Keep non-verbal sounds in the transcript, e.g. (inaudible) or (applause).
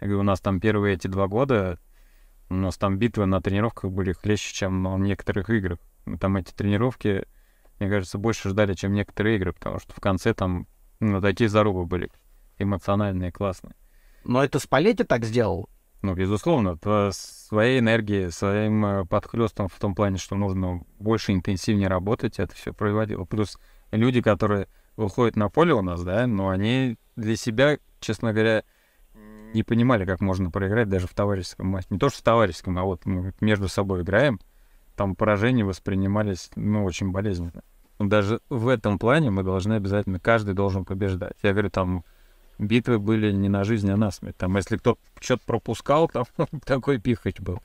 Я говорю, у нас там первые эти два года, у нас там битвы на тренировках были хлеще, чем в некоторых играх. Там эти тренировки, мне кажется, больше ждали, чем некоторые игры, потому что в конце там ну, такие зарубы были эмоциональные, классные. Но это Спалетти так сделал? Ну, безусловно, по своей энергией, своим э, подхлестом в том плане, что нужно больше интенсивнее работать, это все производило. Плюс люди, которые выходят на поле у нас, да, но ну, они для себя, честно говоря, не понимали, как можно проиграть даже в товарищеском матче. Не то, что в товарищеском, а вот мы между собой играем, там поражения воспринимались, ну, очень болезненно. Даже в этом плане мы должны обязательно, каждый должен побеждать. Я говорю, там битвы были не на жизнь, а на смерть. Там, если кто что-то пропускал, там (laughs) такой пихать был.